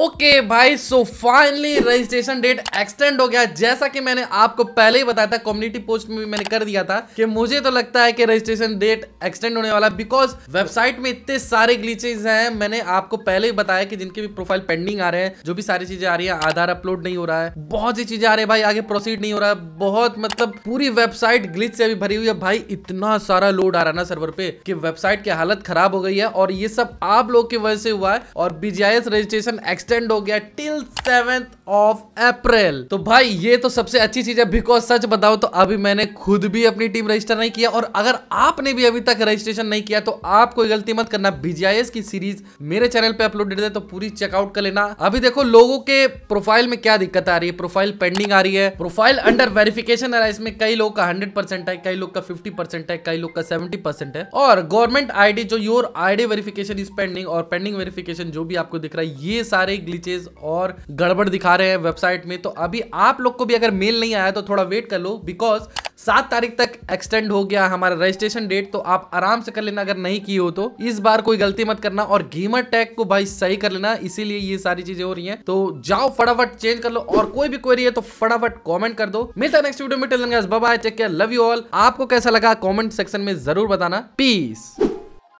okay okay, भाई so finally registration date extend हो गया जैसा कि मैंने आपको पहले ही बताया था कम्युनिटी पोस्ट में भी मैंने कर दिया था कि मुझे तो लगता है कि रजिस्ट्रेशन डेट एक्सटेंड होने वाला बिकॉज वेबसाइट में इतने सारे ग्लीचेज हैं मैंने आपको पहले ही बताया कि जिनके भी प्रोफाइल पेंडिंग आ रहे हैं जो भी सारी चीजें आ रही है आधार अपलोड नहीं हो रहा है बहुत सी चीजें आ रही है भाई आगे प्रोसीड नहीं हो रहा है बहुत मतलब पूरी वेबसाइट ग्लिच से भी भरी हुई है भाई इतना सारा लोड आ रहा है ना सर्वर पे कि वेबसाइट की हालत खराब हो गई है और ये सब आप लोग की वजह से हुआ है और बीजीआईएस रजिस्ट्रेशन एक्सटेंड एक्सटेंड हो गया टिल सेवेंथ ऑफ अप्रैल तो भाई ये तो सबसे अच्छी चीज है बिकॉज सच बताओ तो अभी मैंने खुद भी अपनी टीम रजिस्टर नहीं किया और अगर आपने भी अभी तक रजिस्ट्रेशन नहीं किया तो आप कोई गलती मत करना बीजीआईएस की सीरीज मेरे चैनल पे अपलोडेड है तो पूरी चेकआउट कर लेना अभी देखो लोगों के प्रोफाइल में क्या दिक्कत आ रही है प्रोफाइल पेंडिंग आ रही है प्रोफाइल अंडर वेरिफिकेशन है इसमें कई लोग का हंड्रेड परसेंट है कई लोग का फिफ्टी परसेंट है कई लोग का सेवेंटी परसेंट है और गवर्नमेंट आई जो your I D verification is pending और पेंडिंग वेरिफिकेशन जो भी आपको दिख रहा है ये सारे ग्लिचेज और गड़बड़ दिखा रहे हैं वेबसाइट में तो अभी आप लोग को भी अगर मेल नहीं आया तो थोड़ा वेट कर लो बिकॉज सात तारीख तक एक्सटेंड हो गया हमारा रजिस्ट्रेशन डेट तो आप आराम से कर लेना अगर नहीं की हो तो इस बार कोई गलती मत करना और गेमर टैग को भाई सही कर लेना इसीलिए ये सारी चीजें हो रही हैं तो जाओ फटाफट चेंज कर लो और कोई भी क्वेरी है तो फटाफट कमेंट कर दो मिलता नेक्स्ट वीडियो में टेल बाय चेक लव यू ऑल आपको कैसा लगा कॉमेंट सेक्शन में जरूर बताना पीस